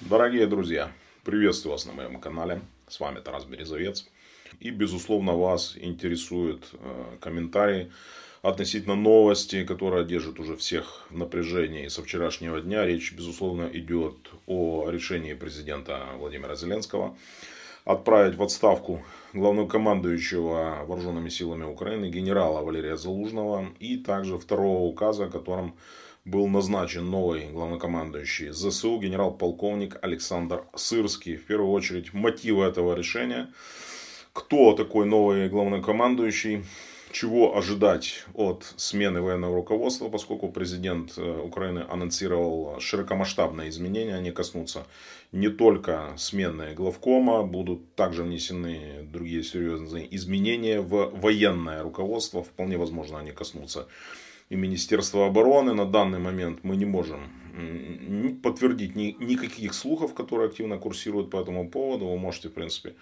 Дорогие друзья, приветствую вас на моем канале. С вами Тарас Березовец. И, безусловно, вас интересуют э, комментарии относительно новости, которая держит уже всех в напряжении со вчерашнего дня. Речь, безусловно, идет о решении президента Владимира Зеленского отправить в отставку главнокомандующего вооруженными силами Украины генерала Валерия Залужного и также второго указа, которым был назначен новый главнокомандующий ЗСУ генерал-полковник Александр Сырский. В первую очередь мотивы этого решения. Кто такой новый главнокомандующий? Чего ожидать от смены военного руководства, поскольку президент э, Украины анонсировал широкомасштабные изменения, они коснутся не только смены главкома, будут также внесены другие серьезные изменения в военное руководство, вполне возможно они коснутся и Министерства обороны на данный момент мы не можем подтвердить ни, никаких слухов, которые активно курсируют по этому поводу. Вы можете, в принципе,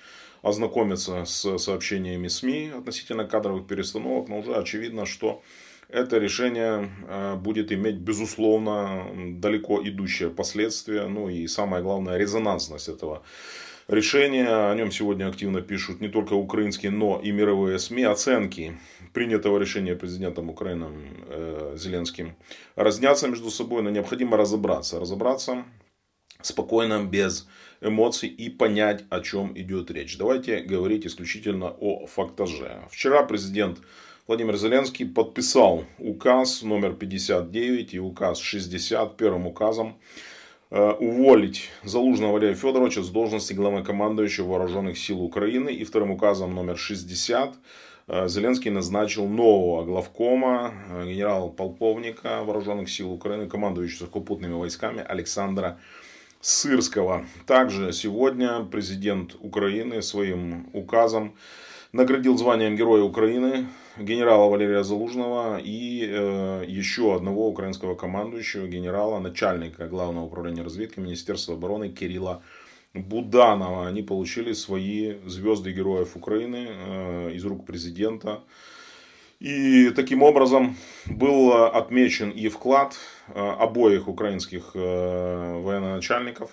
ознакомиться с сообщениями СМИ относительно кадровых перестановок, но уже очевидно, что это решение э, будет иметь, безусловно, далеко идущие последствия, ну и самое главное, резонансность этого решения. О нем сегодня активно пишут не только украинские, но и мировые СМИ. Оценки принятого решения президентом Украины э, Зеленским, разнятся между собой, но необходимо разобраться. Разобраться спокойно, без эмоций и понять, о чем идет речь. Давайте говорить исключительно о фактаже. Вчера президент Владимир Зеленский подписал указ номер 59 и указ 60 первым указом Э, уволить Залужного Валерия Федоровича с должности главы командующего вооруженных сил Украины. И вторым указом номер 60 э, Зеленский назначил нового главкома, э, генерал-полковника вооруженных сил Украины, командующего сухопутными войсками Александра Сырского. Также сегодня президент Украины своим указом наградил званием Героя Украины генерала Валерия Залужного и э, еще одного украинского командующего генерала, начальника Главного управления разведки Министерства обороны Кирилла Буданова. Они получили свои звезды героев Украины э, из рук президента. И таким образом был отмечен и вклад э, обоих украинских э, военачальников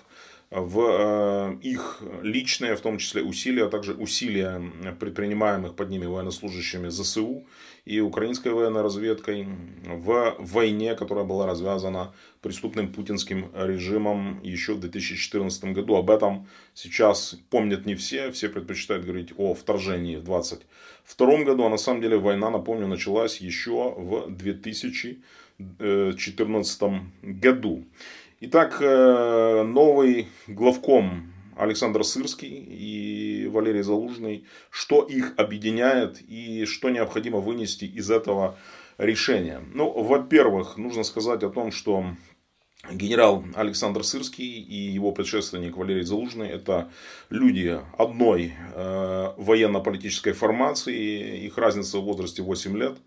в э, их личные, в том числе усилия, а также усилия предпринимаемых под ними военнослужащими ЗСУ и украинской военной разведкой в войне, которая была развязана преступным путинским режимом еще в 2014 году. Об этом сейчас помнят не все, все предпочитают говорить о вторжении в 2022 году, а на самом деле война, напомню, началась еще в 2014 э, году. Итак, э, новый главком Александр Сырский и Валерий Залужный, что их объединяет и что необходимо вынести из этого решения. Ну, во-первых, нужно сказать о том, что генерал Александр Сырский и его предшественник Валерий Залужный это люди одной э, военно-политической формации, их разница в возрасте 8 лет.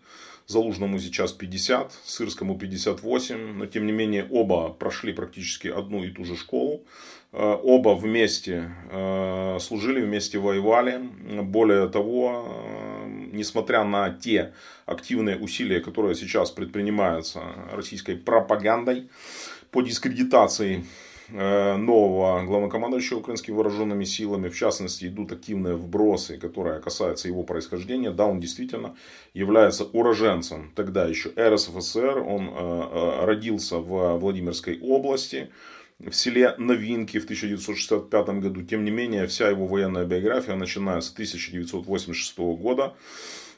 Залужному сейчас 50, Сырскому 58, но тем не менее оба прошли практически одну и ту же школу. Э, оба вместе э, служили, вместе воевали. Более того, э, несмотря на те активные усилия, которые сейчас предпринимаются российской пропагандой по дискредитации нового главнокомандующего украинскими вооруженными силами. В частности, идут активные вбросы, которые касаются его происхождения. Да, он действительно является уроженцем тогда еще РСФСР. Он э, э, родился в Владимирской области в селе Новинки в 1965 году. Тем не менее, вся его военная биография, начиная с 1986 года,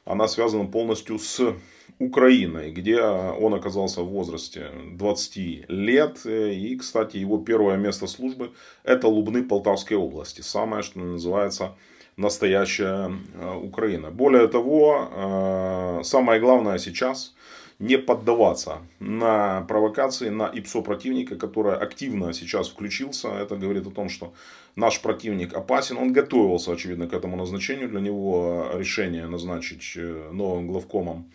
она связана полностью с Украиной, где он оказался в возрасте 20 лет. И, кстати, его первое место службы – это Лубны Полтавской области. Самое, что называется, настоящая э, Украина. Более того, э, самое главное сейчас – не поддаваться на провокации, на ИПСО противника, которая активно сейчас включился. Это говорит о том, что наш противник опасен. Он готовился, очевидно, к этому назначению. Для него решение назначить э, новым главкомом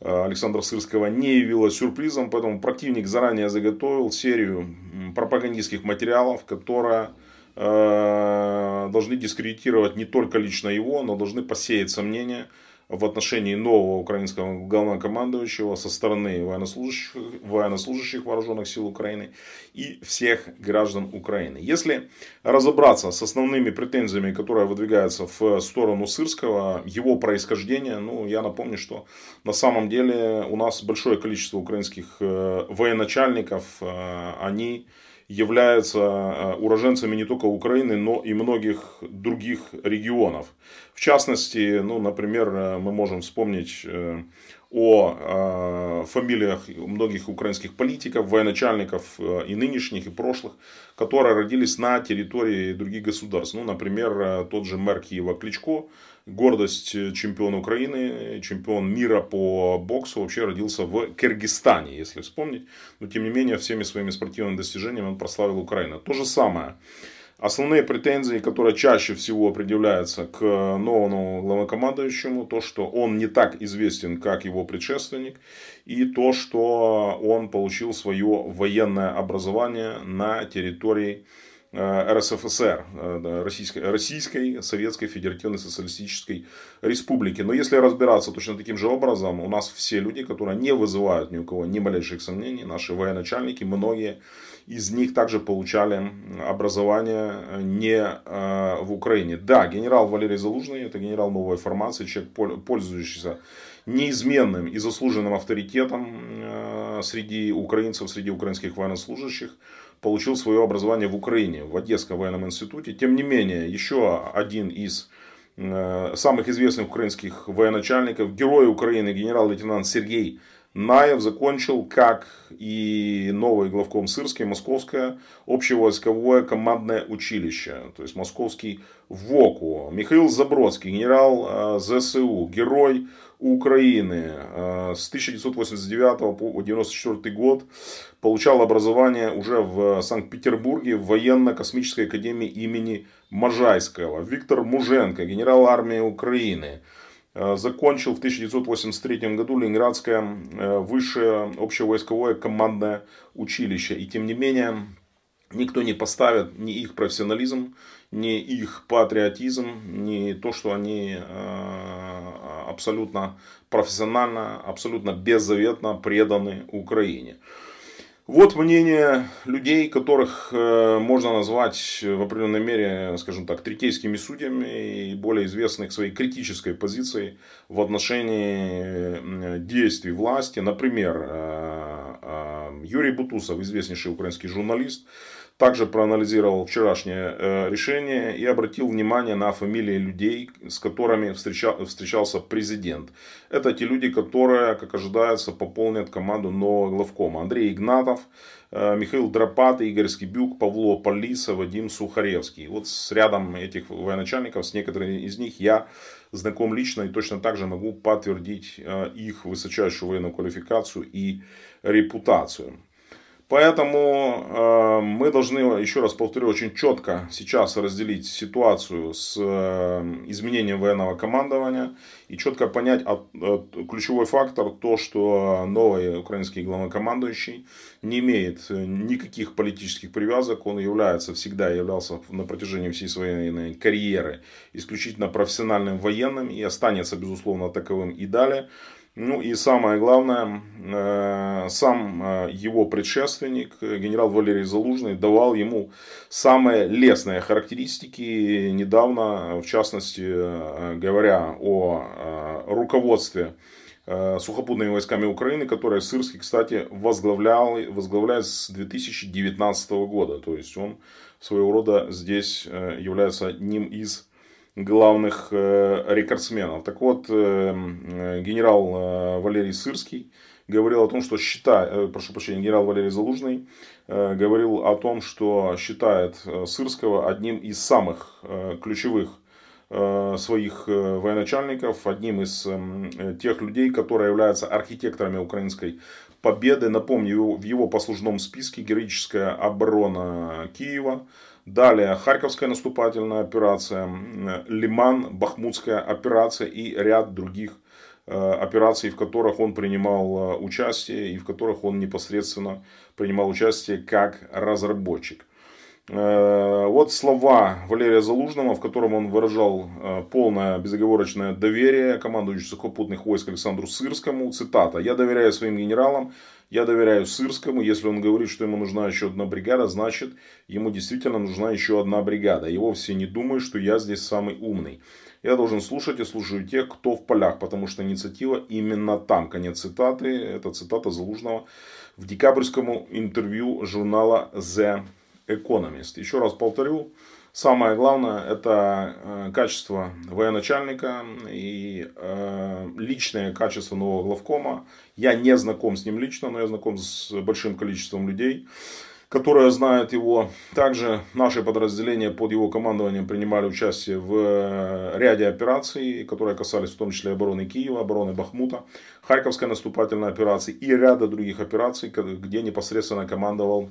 э, Александра Сырского не явилось сюрпризом. Поэтому противник заранее заготовил серию пропагандистских материалов, которые э, должны дискредитировать не только лично его, но должны посеять сомнения – в отношении нового украинского главнокомандующего со стороны военнослужащих, военнослужащих вооруженных сил Украины и всех граждан Украины. Если разобраться с основными претензиями, которые выдвигаются в сторону Сырского, его происхождения, ну, я напомню, что на самом деле у нас большое количество украинских э, военачальников, э, они являются э, уроженцами не только Украины, но и многих других регионов. В частности, ну, например, э, мы можем вспомнить э, о а, фамилиях многих украинских политиков, военачальников э, и нынешних, и прошлых, которые родились на территории других государств. Ну, например, э, тот же мэр Киева Кличко, гордость э, чемпиона Украины, чемпион мира по боксу, вообще родился в Кыргызстане, если вспомнить. Но, тем не менее, всеми своими спортивными достижениями он прославил Украину. То же самое. Основные претензии, которые чаще всего предъявляются к э, новому главнокомандующему, то, что он не так известен, как его предшественник, и то, что он получил свое военное образование на территории э, РСФСР, э, Российской, Российской Советской Федеративной Социалистической Республики. Но если разбираться точно таким же образом, у нас все люди, которые не вызывают ни у кого ни малейших сомнений, наши военачальники, многие из них также получали образование э, не э, в Украине. Да, генерал Валерий Залужный, это генерал новой формации, человек, пользующийся неизменным и заслуженным авторитетом э, среди украинцев, среди украинских военнослужащих, получил свое образование в Украине, в Одесском военном институте. Тем не менее, еще один из самых известных украинских военачальников, герой Украины, генерал-лейтенант Сергей Наев закончил, как и новый главком Сырский, Московское общевойсковое командное училище, то есть Московский ВОКУ. Михаил Забродский, генерал э, ЗСУ, герой Украины э, с 1989 по 1994 год получал образование уже в Санкт-Петербурге в военно-космической академии имени Можайского. Виктор Муженко, генерал армии Украины. Э, закончил в 1983 году Ленинградское э, высшее общевойсковое командное училище. И тем не менее, никто не поставит ни их профессионализм, ни их патриотизм, ни то, что они э, абсолютно профессионально, абсолютно беззаветно преданы Украине. Вот мнение людей, которых э, можно назвать э, в определенной мере, скажем так, третейскими судьями и более известных своей критической позицией в отношении э, действий власти. Например, Юрий Бутусов, известнейший украинский журналист, также проанализировал вчерашнее э, решение и обратил внимание на фамилии людей, с которыми встречал, встречался президент. Это те люди, которые, как ожидается, пополнят команду нового главкома. Андрей Игнатов, э, Михаил Дропат, Игорь Скибюк, Павло Полиса, Вадим Сухаревский. Вот с рядом этих военачальников, с некоторыми из них я знаком лично и точно так же могу подтвердить э, их высочайшую военную квалификацию и репутацию. Поэтому э, мы должны, еще раз повторю, очень четко сейчас разделить ситуацию с э, изменением военного командования и четко понять от, от, ключевой фактор, то, что новый украинский главнокомандующий не имеет никаких политических привязок, он является, всегда являлся на протяжении всей своей карьеры исключительно профессиональным военным и останется, безусловно, таковым и далее. Ну и самое главное, э, сам э, его предшественник, э, генерал Валерий Залужный, давал ему самые лестные характеристики. Недавно, в частности, говоря о руководстве сухопутными войсками Украины, которые Сырский, кстати, возглавлял, возглавляет с 2019 года. То есть он своего рода здесь является одним из главных э, рекордсменов. Так вот, э, э, генерал Валерий Сырский говорил о том, что считает, прошу прощения, генерал Валерий Залужный говорил о том, что считает Сырского одним из самых ключевых своих военачальников, одним из тех людей, которые являются архитекторами украинской победы. Напомню, в его послужном списке героическая оборона Киева – Далее Харьковская наступательная операция, Лиман, Бахмутская операция и ряд других э, операций, в которых он принимал э, участие и в которых он непосредственно принимал участие как разработчик. Э, вот слова Валерия Залужного, в котором он выражал полное безоговорочное доверие командующему сухопутных войск Александру Сырскому. Цитата. «Я доверяю своим генералам, я доверяю Сырскому, если он говорит, что ему нужна еще одна бригада, значит, ему действительно нужна еще одна бригада. И вовсе не думаю, что я здесь самый умный. Я должен слушать и слушаю тех, кто в полях, потому что инициатива именно там. Конец цитаты. Это цитата Залужного в декабрьском интервью журнала The Economist. Еще раз повторю, Самое главное это э, качество военачальника и э, личное качество нового главкома. Я не знаком с ним лично, но я знаком с большим количеством людей, которые знают его. Также наши подразделения под его командованием принимали участие в э, ряде операций, которые касались в том числе обороны Киева, обороны Бахмута, Харьковской наступательной операции и ряда других операций, где непосредственно командовал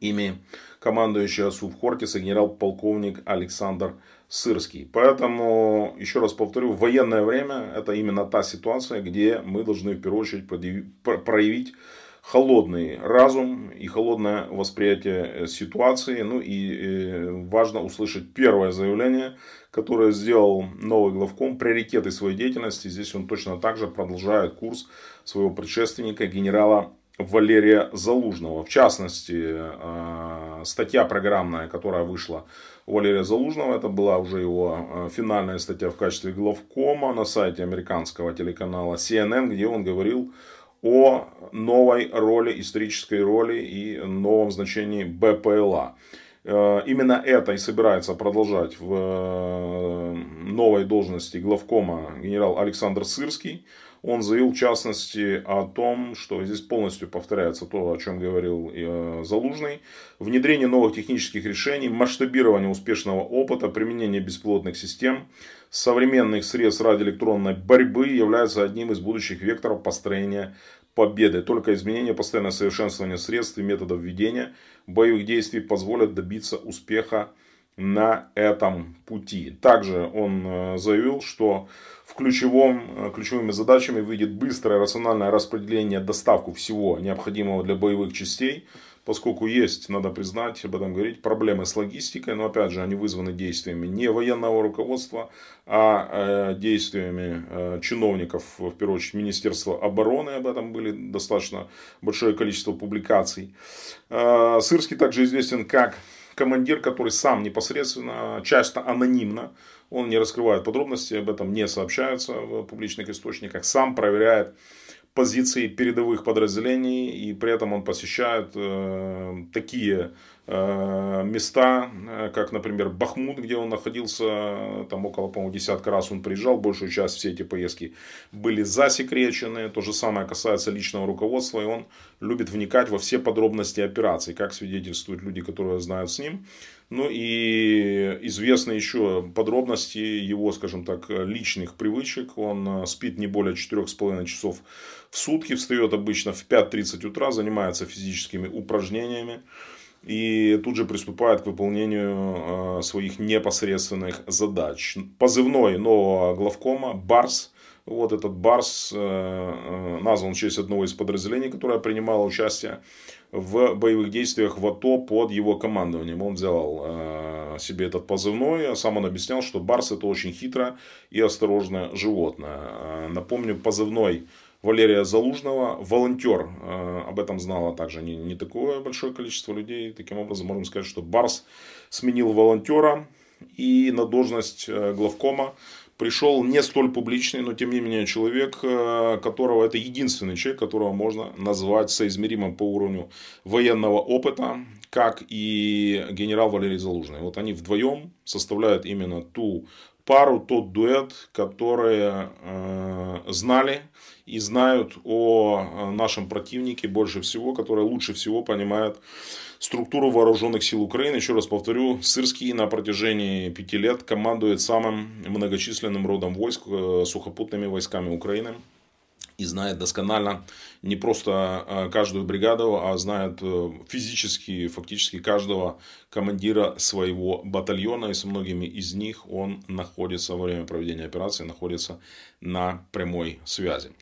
ими командующий Асуф Хоркис, и генерал-полковник Александр Сырский. Поэтому, еще раз повторю, в военное время это именно та ситуация, где мы должны в первую очередь проявить холодный разум и холодное восприятие э, ситуации. Ну и э, важно услышать первое заявление, которое сделал новый главком, приоритеты своей деятельности. Здесь он точно так же продолжает курс своего предшественника генерала Валерия Залужного. В частности, э, статья программная, которая вышла у Валерия Залужного, это была уже его э, финальная статья в качестве главкома на сайте американского телеканала CNN, где он говорил о новой роли, исторической роли и новом значении БПЛА. Э, именно это и собирается продолжать в новой должности главкома генерал Александр Сырский. Он заявил, в частности, о том, что здесь полностью повторяется то, о чем говорил э, Залужный. Внедрение новых технических решений, масштабирование успешного опыта, применение беспилотных систем, современных средств радиоэлектронной борьбы является одним из будущих векторов построения победы. Только изменение, постоянное совершенствование средств и методов ведения боевых действий позволят добиться успеха на этом пути. Также он э, заявил, что в ключевом, э, ключевыми задачами выйдет быстрое рациональное распределение доставку всего необходимого для боевых частей, поскольку есть, надо признать, об этом говорить, проблемы с логистикой, но опять же они вызваны действиями не военного руководства, а э, действиями чиновников, в первую очередь Министерства обороны, об этом были достаточно большое количество публикаций. Сырский также известен как командир, который сам непосредственно, часто анонимно, он не раскрывает подробности, об этом не сообщается в публичных источниках, сам проверяет позиции передовых подразделений, и при этом он посещает э, такие Э, места, э, как, например, Бахмут, где он находился, там около, по-моему, десятка раз он приезжал, большую часть все эти поездки были засекречены. То же самое касается личного руководства, и он любит вникать во все подробности операций, как свидетельствуют люди, которые знают с ним. Ну и известны еще подробности его, скажем так, личных привычек. Он э, спит не более 4,5 часов в сутки, встает обычно в 5.30 утра, занимается физическими упражнениями и тут же приступает к выполнению э, своих непосредственных задач. Позывной нового главкома «Барс» Вот этот Барс э, э, назван в честь одного из подразделений, которое принимало участие в боевых действиях в АТО под его командованием. Он взял себе этот позывной, а сам он объяснял, что Барс это очень хитро и осторожное животное. Напомню, позывной Валерия Залужного, волонтер. Э, об этом знала также не, не такое большое количество людей. Таким образом, можем сказать, что Барс сменил волонтера и на должность э, главкома пришел не столь публичный, но тем не менее человек, э, которого это единственный человек, которого можно назвать соизмеримым по уровню военного опыта, как и генерал Валерий Залужный. Вот они вдвоем составляют именно ту пару, тот дуэт, которые э, знали и знают о э, нашем противнике больше всего, которые лучше всего понимают структуру вооруженных сил Украины. Еще раз повторю, Сырский на протяжении пяти лет командует самым многочисленным родом войск, э, сухопутными войсками Украины и знает досконально не просто э, каждую бригаду, а знает э, физически, фактически каждого командира своего батальона. И с многими из них он находится во время проведения операции, находится на прямой связи.